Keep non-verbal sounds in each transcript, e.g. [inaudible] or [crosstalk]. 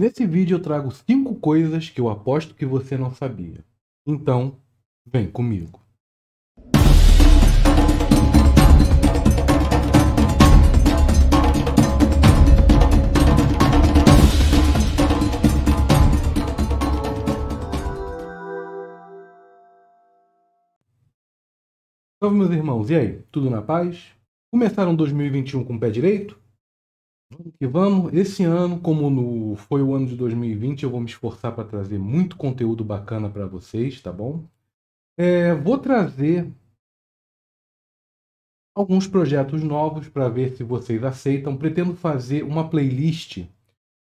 Nesse vídeo eu trago 5 coisas que eu aposto que você não sabia. Então, vem comigo. Salve então, meus irmãos, e aí? Tudo na paz? Começaram 2021 com o pé direito? Vamos que vamos. Esse ano, como no, foi o ano de 2020, eu vou me esforçar para trazer muito conteúdo bacana para vocês, tá bom? É, vou trazer alguns projetos novos para ver se vocês aceitam. Pretendo fazer uma playlist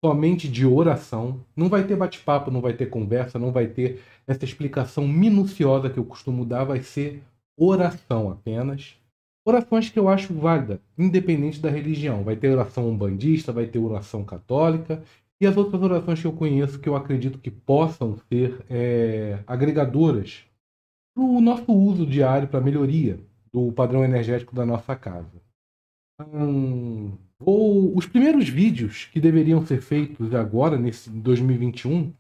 somente de oração. Não vai ter bate-papo, não vai ter conversa, não vai ter essa explicação minuciosa que eu costumo dar, vai ser oração apenas. Orações que eu acho válida, independente da religião. Vai ter oração umbandista, vai ter oração católica e as outras orações que eu conheço que eu acredito que possam ser é, agregadoras para o nosso uso diário, para a melhoria do padrão energético da nossa casa. Hum, então, ou os primeiros vídeos que deveriam ser feitos agora, nesse 2021,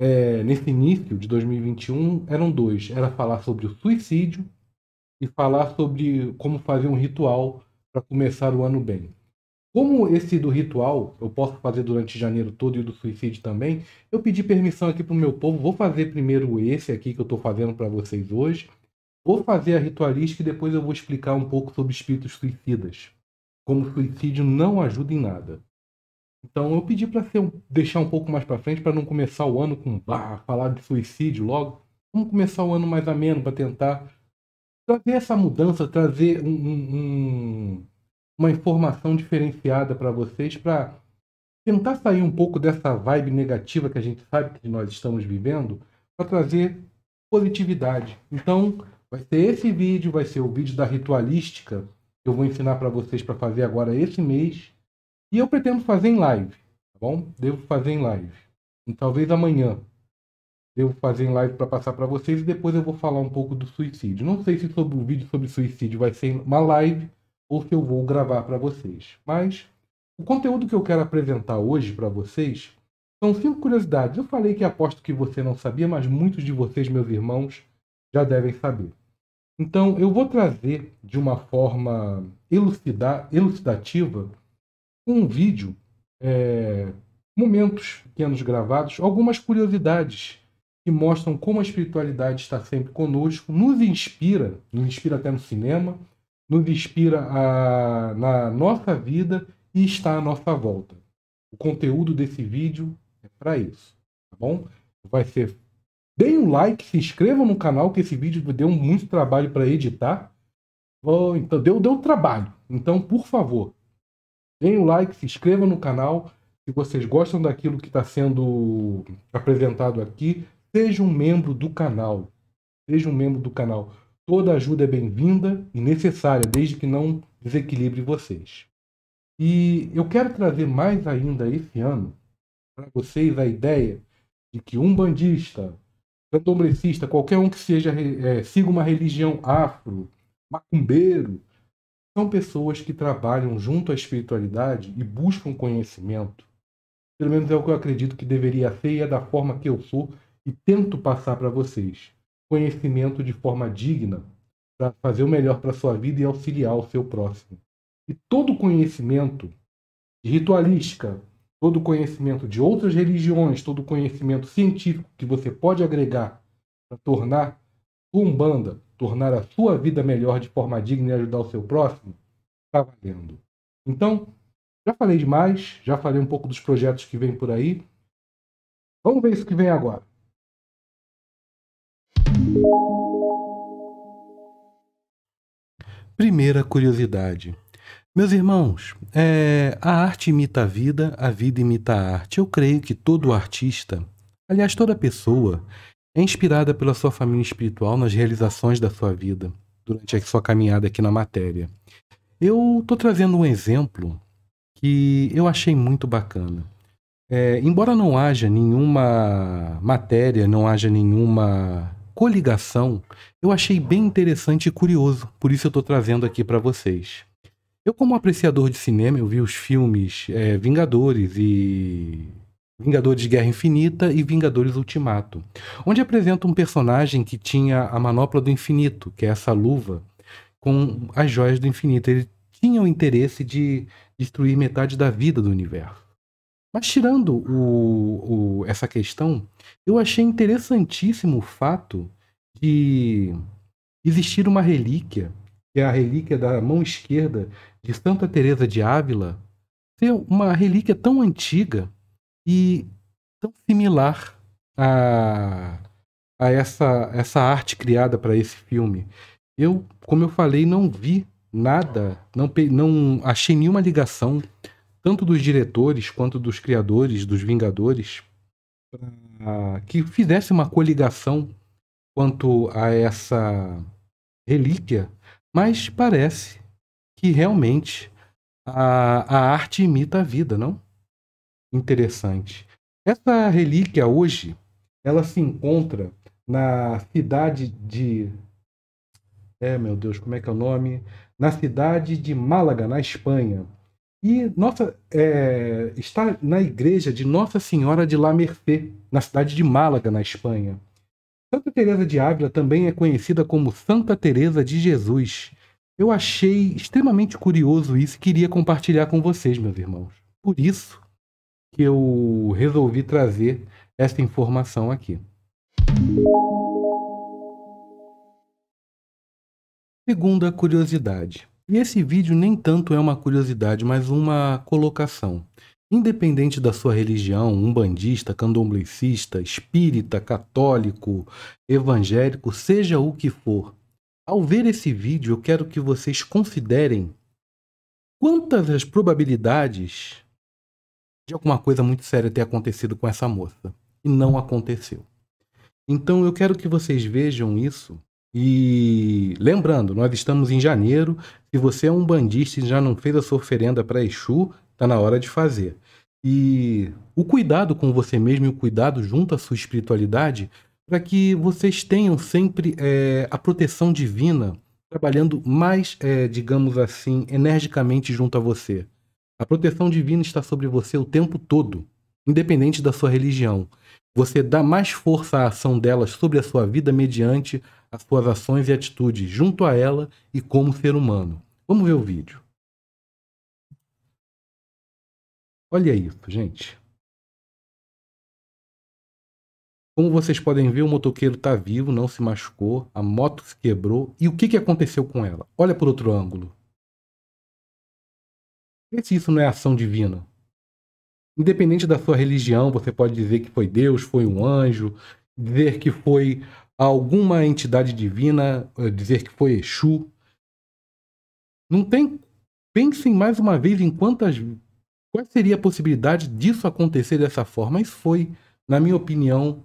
é, nesse início de 2021, eram dois. Era falar sobre o suicídio e falar sobre como fazer um ritual para começar o ano bem. Como esse do ritual eu posso fazer durante janeiro todo e do suicídio também, eu pedi permissão aqui para o meu povo. Vou fazer primeiro esse aqui que eu estou fazendo para vocês hoje. Vou fazer a ritualística e depois eu vou explicar um pouco sobre espíritos suicidas. Como o suicídio não ajuda em nada. Então eu pedi para deixar um pouco mais para frente para não começar o ano com bah, falar de suicídio logo. Vamos começar o ano mais ameno para tentar trazer essa mudança, trazer um, um, uma informação diferenciada para vocês, para tentar sair um pouco dessa vibe negativa que a gente sabe que nós estamos vivendo, para trazer positividade. Então, vai ser esse vídeo, vai ser o vídeo da ritualística que eu vou ensinar para vocês para fazer agora esse mês. E eu pretendo fazer em live, tá bom? Devo fazer em live. E então, talvez amanhã, devo fazer em live para passar para vocês e depois eu vou falar um pouco do suicídio. Não sei se sobre o vídeo sobre suicídio vai ser uma live ou se eu vou gravar para vocês, mas o conteúdo que eu quero apresentar hoje para vocês são cinco curiosidades. Eu falei que aposto que você não sabia, mas muitos de vocês, meus irmãos, já devem saber. Então, eu vou trazer de uma forma elucida, elucidativa um vídeo, é, momentos pequenos gravados, algumas curiosidades que mostram como a espiritualidade está sempre conosco, nos inspira, nos inspira até no cinema, nos inspira a, na nossa vida e está à nossa volta. O conteúdo desse vídeo é para isso, tá bom? Vai ser. Deem um like, se inscrevam no canal, que esse vídeo deu muito trabalho para editar. então deu, deu trabalho. Então, por favor, deem um like, se inscrevam no canal. Se vocês gostam daquilo que está sendo apresentado aqui, Seja um membro do canal. Seja um membro do canal. Toda ajuda é bem-vinda e necessária, desde que não desequilibre vocês. E eu quero trazer mais ainda esse ano para vocês a ideia de que um bandista, candomblecista, qualquer um que seja é, siga uma religião afro, macumbeiro, são pessoas que trabalham junto à espiritualidade e buscam conhecimento. Pelo menos é o que eu acredito que deveria ser e é da forma que eu sou e tento passar para vocês conhecimento de forma digna para fazer o melhor para sua vida e auxiliar o seu próximo. E todo conhecimento de ritualística, todo conhecimento de outras religiões, todo conhecimento científico que você pode agregar para tornar sua umbanda, tornar a sua vida melhor de forma digna e ajudar o seu próximo, está valendo. Então, já falei demais, já falei um pouco dos projetos que vem por aí. Vamos ver isso que vem agora. Primeira curiosidade. Meus irmãos, é, a arte imita a vida, a vida imita a arte. Eu creio que todo artista, aliás, toda pessoa, é inspirada pela sua família espiritual nas realizações da sua vida, durante a sua caminhada aqui na matéria. Eu estou trazendo um exemplo que eu achei muito bacana. É, embora não haja nenhuma matéria, não haja nenhuma coligação, eu achei bem interessante e curioso, por isso eu estou trazendo aqui para vocês. Eu, como apreciador de cinema, eu vi os filmes é, Vingadores e. Vingadores Guerra Infinita e Vingadores Ultimato, onde apresenta um personagem que tinha a manopla do infinito, que é essa luva, com as joias do infinito. Ele tinha o interesse de destruir metade da vida do universo. Mas tirando o, o, essa questão, eu achei interessantíssimo o fato de existir uma relíquia, que é a relíquia da mão esquerda de Santa Teresa de Ávila, ser uma relíquia tão antiga e tão similar a, a essa, essa arte criada para esse filme. Eu, como eu falei, não vi nada, não, não achei nenhuma ligação tanto dos diretores quanto dos criadores dos Vingadores, pra, que fizesse uma coligação quanto a essa relíquia, mas parece que realmente a, a arte imita a vida, não? Interessante. Essa relíquia hoje, ela se encontra na cidade de. É, meu Deus, como é que é o nome? Na cidade de Málaga, na Espanha. E nossa, é, está na igreja de Nossa Senhora de La Merced, na cidade de Málaga, na Espanha. Santa Teresa de Ávila também é conhecida como Santa Teresa de Jesus. Eu achei extremamente curioso isso e queria compartilhar com vocês, meus irmãos. Por isso que eu resolvi trazer esta informação aqui. Segunda curiosidade. E esse vídeo nem tanto é uma curiosidade, mas uma colocação. Independente da sua religião, umbandista, candomblicista, espírita, católico, evangélico, seja o que for, ao ver esse vídeo eu quero que vocês considerem quantas as probabilidades de alguma coisa muito séria ter acontecido com essa moça. E não aconteceu. Então eu quero que vocês vejam isso e lembrando, nós estamos em janeiro. Se você é um bandista e já não fez a sua oferenda para Exu, está na hora de fazer. E o cuidado com você mesmo e o cuidado junto à sua espiritualidade para que vocês tenham sempre é, a proteção divina trabalhando mais, é, digamos assim, energicamente junto a você. A proteção divina está sobre você o tempo todo, independente da sua religião. Você dá mais força à ação delas sobre a sua vida mediante as suas ações e atitudes junto a ela e como ser humano. Vamos ver o vídeo. Olha isso, gente. Como vocês podem ver, o motoqueiro está vivo, não se machucou, a moto se quebrou. E o que, que aconteceu com ela? Olha por outro ângulo. Vê se isso não é ação divina. Independente da sua religião, você pode dizer que foi Deus, foi um anjo, dizer que foi alguma entidade divina, eh, dizer que foi Exu. Não tem. Pensem mais uma vez em quantas. Qual seria a possibilidade disso acontecer dessa forma? Mas foi, na minha opinião,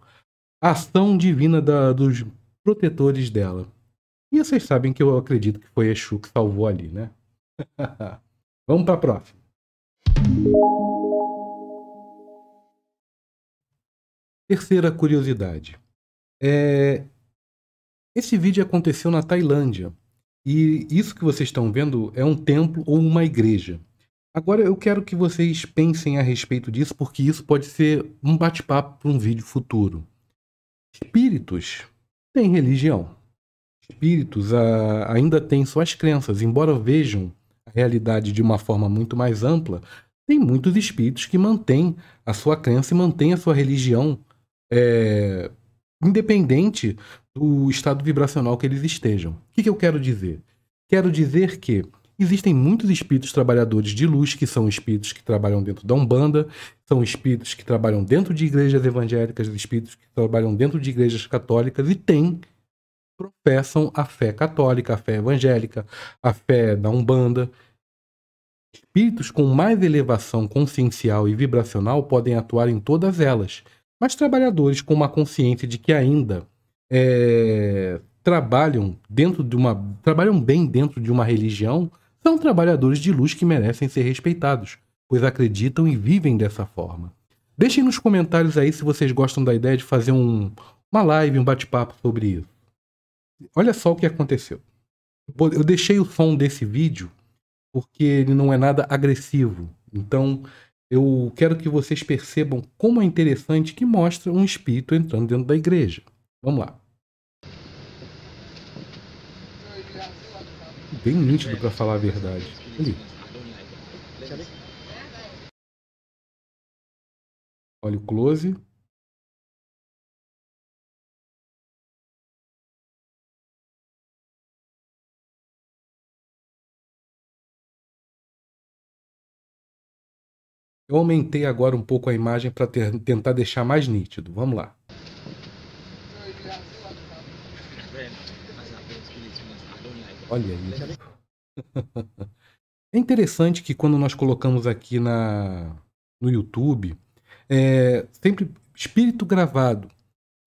a ação divina da, dos protetores dela. E vocês sabem que eu acredito que foi Exu que salvou ali, né? [laughs] Vamos para a próxima. Terceira curiosidade. É... Esse vídeo aconteceu na Tailândia. E isso que vocês estão vendo é um templo ou uma igreja. Agora eu quero que vocês pensem a respeito disso, porque isso pode ser um bate-papo para um vídeo futuro. Espíritos têm religião. Espíritos a... Ah, ainda têm suas crenças, embora vejam a realidade de uma forma muito mais ampla, tem muitos espíritos que mantêm a sua crença e mantêm a sua religião é, independente do estado vibracional que eles estejam. O que, que eu quero dizer? Quero dizer que existem muitos espíritos trabalhadores de luz que são espíritos que trabalham dentro da Umbanda, são espíritos que trabalham dentro de igrejas evangélicas, espíritos que trabalham dentro de igrejas católicas e tem professam a fé católica, a fé evangélica, a fé da Umbanda. Espíritos com mais elevação consciencial e vibracional podem atuar em todas elas, mas trabalhadores com uma consciência de que ainda é, trabalham dentro de uma trabalham bem dentro de uma religião são trabalhadores de luz que merecem ser respeitados, pois acreditam e vivem dessa forma. Deixem nos comentários aí se vocês gostam da ideia de fazer um, uma live, um bate-papo sobre isso. Olha só o que aconteceu. Eu deixei o som desse vídeo porque ele não é nada agressivo. Então, eu quero que vocês percebam como é interessante que mostra um espírito entrando dentro da igreja. Vamos lá. Bem nítido para falar a verdade. Ali. Olha o close. Eu aumentei agora um pouco a imagem para tentar deixar mais nítido. Vamos lá. Olha isso. [laughs] É interessante que quando nós colocamos aqui na, no YouTube, é, sempre espírito gravado,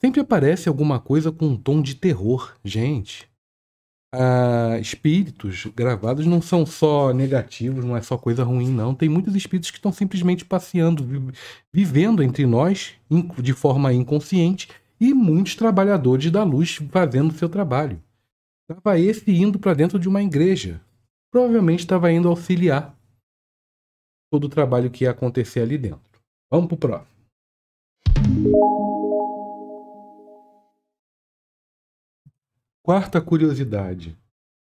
sempre aparece alguma coisa com um tom de terror. Gente, ah, espíritos gravados não são só negativos, não é só coisa ruim, não. Tem muitos espíritos que estão simplesmente passeando, vivendo entre nós de forma inconsciente e muitos trabalhadores da luz fazendo seu trabalho. Estava esse indo para dentro de uma igreja. Provavelmente estava indo auxiliar todo o trabalho que ia acontecer ali dentro. Vamos para o próximo. Quarta curiosidade.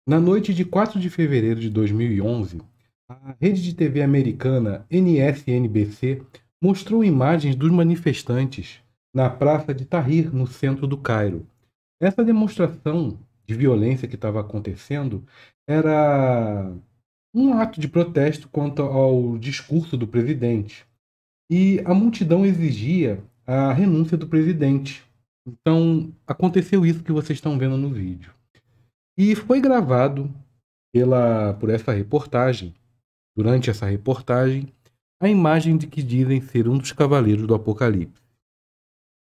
Na noite de 4 de fevereiro de 2011, a rede de TV americana NSNBC mostrou imagens dos manifestantes na praça de Tahrir, no centro do Cairo. Essa demonstração de violência que estava acontecendo era um ato de protesto quanto ao discurso do presidente. E a multidão exigia a renúncia do presidente. Então, aconteceu isso que vocês estão vendo no vídeo. E foi gravado pela, por essa reportagem, durante essa reportagem, a imagem de que dizem ser um dos cavaleiros do Apocalipse.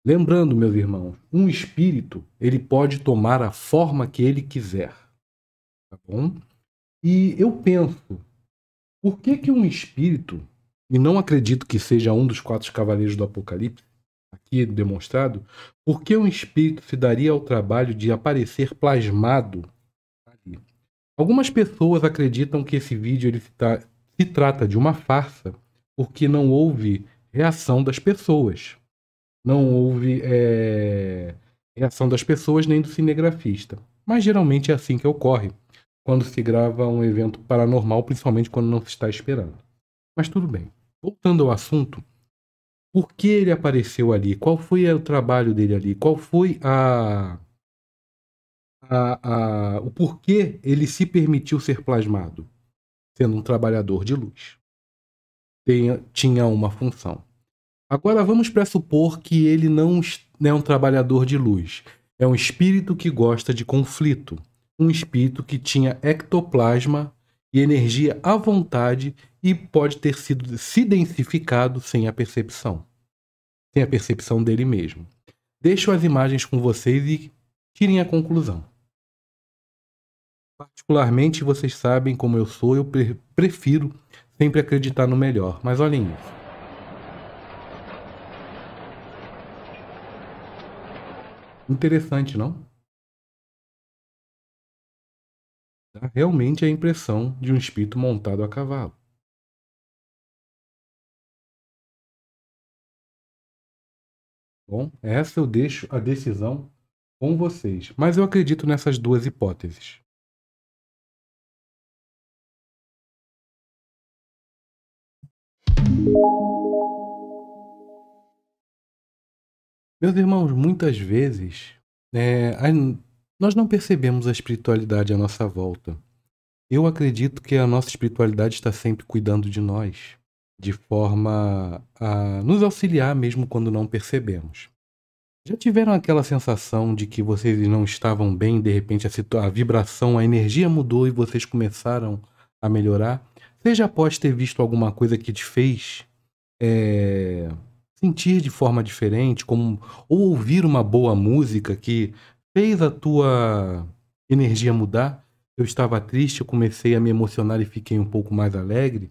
Lembrando, meus irmãos, um espírito ele pode tomar a forma que ele quiser, tá bom? E eu penso, por que que um espírito e não acredito que seja um dos quatro cavaleiros do Apocalipse aqui demonstrado, por que um espírito se daria ao trabalho de aparecer plasmado ali? Algumas pessoas acreditam que esse vídeo ele se, tra se trata de uma farsa, porque não houve reação das pessoas. Não houve é, reação das pessoas nem do cinegrafista. Mas geralmente é assim que ocorre quando se grava um evento paranormal, principalmente quando não se está esperando. Mas tudo bem. Voltando ao assunto, por que ele apareceu ali, qual foi o trabalho dele ali, qual foi a, a, a, o porquê ele se permitiu ser plasmado, sendo um trabalhador de luz. tinha uma função. Agora vamos pressupor que ele não é um trabalhador de luz. É um espírito que gosta de conflito. Um espírito que tinha ectoplasma e energia à vontade e pode ter sido se densificado sem a percepção, sem a percepção dele mesmo. Deixo as imagens com vocês e tirem a conclusão. Particularmente, vocês sabem como eu sou, eu prefiro sempre acreditar no melhor, mas olhem isso. Interessante, não? Dá Realmente a impressão de um espírito montado a cavalo. Bom, essa eu deixo a decisão com vocês, mas eu acredito nessas duas hipóteses. Meus irmãos, muitas vezes é, a, nós não percebemos a espiritualidade à nossa volta. Eu acredito que a nossa espiritualidade está sempre cuidando de nós de forma a nos auxiliar mesmo quando não percebemos. Já tiveram aquela sensação de que vocês não estavam bem, de repente a, a vibração, a energia mudou e vocês começaram a melhorar? Seja após ter visto alguma coisa que te fez é, sentir de forma diferente, como ou ouvir uma boa música que fez a tua energia mudar. Eu estava triste, eu comecei a me emocionar e fiquei um pouco mais alegre.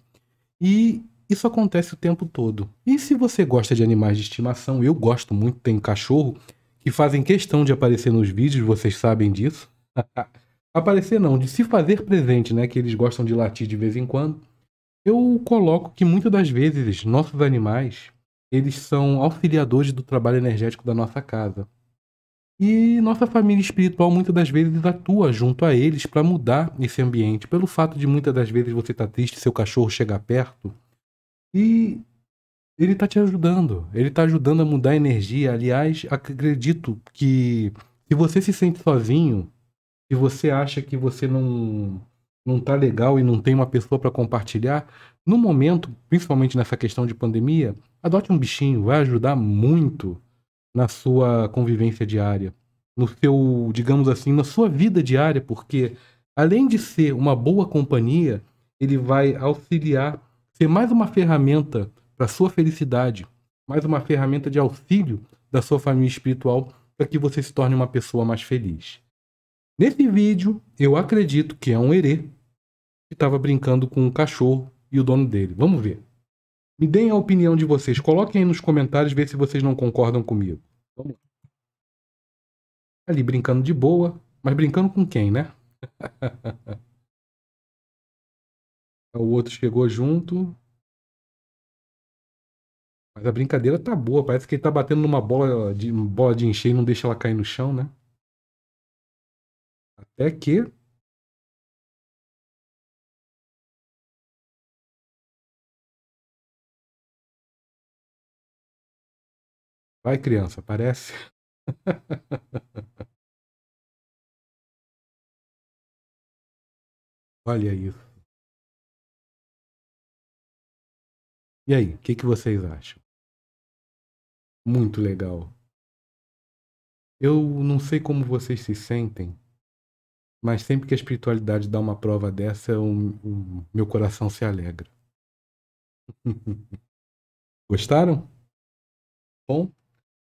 E isso acontece o tempo todo. E se você gosta de animais de estimação, eu gosto muito, tem cachorro, que fazem questão de aparecer nos vídeos, vocês sabem disso. [laughs] aparecer não, de se fazer presente, né? Que eles gostam de latir de vez em quando. Eu coloco que muitas das vezes nossos animais, eles são auxiliadores do trabalho energético da nossa casa. E nossa família espiritual muitas das vezes atua junto a eles para mudar esse ambiente. Pelo fato de muitas das vezes você estar tá triste, seu cachorro chegar perto, e ele está te ajudando. Ele está ajudando a mudar a energia. Aliás, acredito que se você se sente sozinho, se você acha que você não não tá legal e não tem uma pessoa para compartilhar, no momento, principalmente nessa questão de pandemia, adote um bichinho, vai ajudar muito na sua convivência diária, no seu, digamos assim, na sua vida diária, porque além de ser uma boa companhia, ele vai auxiliar ser mais uma ferramenta para sua felicidade, mais uma ferramenta de auxílio da sua família espiritual para que você se torne uma pessoa mais feliz. Nesse vídeo, eu acredito que é um herê que estava brincando com um cachorro e o dono dele. Vamos ver. Me deem a opinião de vocês. Coloquem aí nos comentários ver se vocês não concordam comigo. Vamos Ali brincando de boa, mas brincando com quem, né? [laughs] É o outro chegou junto. Mas a brincadeira tá boa. Parece que ele tá batendo numa bola de, bola de encher e não deixa ela cair no chão, né? Até que. Vai, criança, parece. [laughs] Olha isso. E aí, o que, que vocês acham? Muito legal. Eu não sei como vocês se sentem, mas sempre que a espiritualidade dá uma prova dessa, o, meu coração se alegra. [laughs] Gostaram? Bom,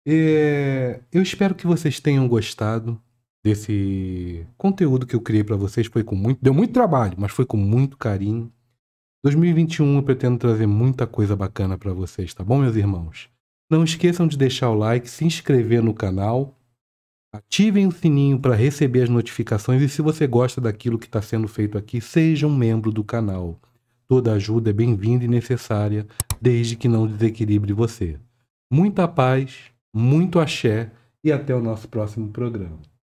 é, eu espero que vocês tenham gostado desse conteúdo que eu criei para vocês. Foi com muito, deu muito trabalho, mas foi com muito carinho. 2021 eu pretendo trazer muita coisa bacana para vocês, tá bom, meus irmãos? Não esqueçam de deixar o like, se inscrever no canal, ativem o sininho para receber as notificações e se você gosta daquilo que está sendo feito aqui, seja um membro do canal. Toda ajuda é bem-vinda e necessária, desde que não desequilibre você. Muita paz, muito axé e até o nosso próximo programa.